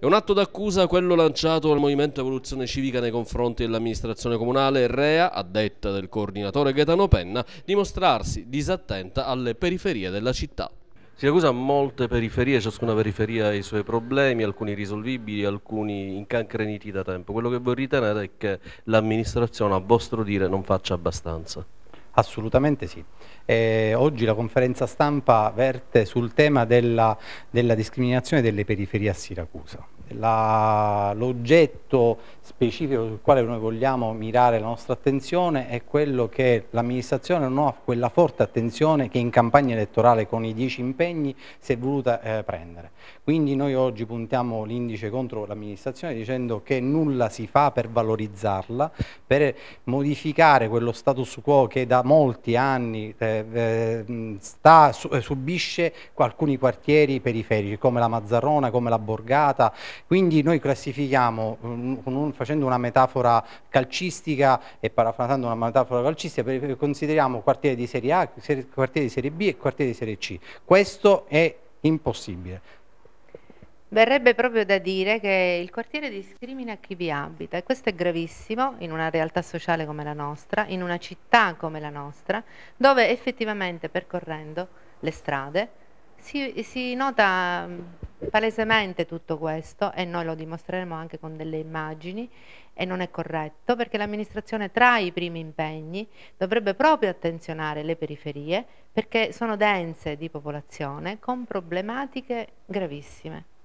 È un atto d'accusa quello lanciato dal Movimento Evoluzione Civica nei confronti dell'amministrazione comunale, rea, a detta del coordinatore Gaetano Penna, di mostrarsi disattenta alle periferie della città. Siracusa ha molte periferie, ciascuna periferia ha i suoi problemi, alcuni risolvibili, alcuni incancreniti da tempo. Quello che voi ritenete è che l'amministrazione a vostro dire non faccia abbastanza. Assolutamente sì. Eh, oggi la conferenza stampa verte sul tema della, della discriminazione delle periferie a Siracusa l'oggetto specifico sul quale noi vogliamo mirare la nostra attenzione è quello che l'amministrazione non ha quella forte attenzione che in campagna elettorale con i dieci impegni si è voluta eh, prendere. Quindi noi oggi puntiamo l'indice contro l'amministrazione dicendo che nulla si fa per valorizzarla, per modificare quello status quo che da molti anni eh, eh sta, eh, subisce alcuni quartieri periferici come la Mazzarrona, come la Borgata, quindi noi classifichiamo, mm, un, facendo una metafora calcistica e parafrasando una metafora calcistica, consideriamo quartiere di serie A, quartiere di serie B e quartiere di serie C. Questo è impossibile. Verrebbe proprio da dire che il quartiere discrimina chi vi abita e questo è gravissimo in una realtà sociale come la nostra, in una città come la nostra, dove effettivamente percorrendo le strade si, si nota mm, palesemente tutto questo e noi lo dimostreremo anche con delle immagini e non è corretto perché l'amministrazione tra i primi impegni dovrebbe proprio attenzionare le periferie perché sono dense di popolazione con problematiche gravissime.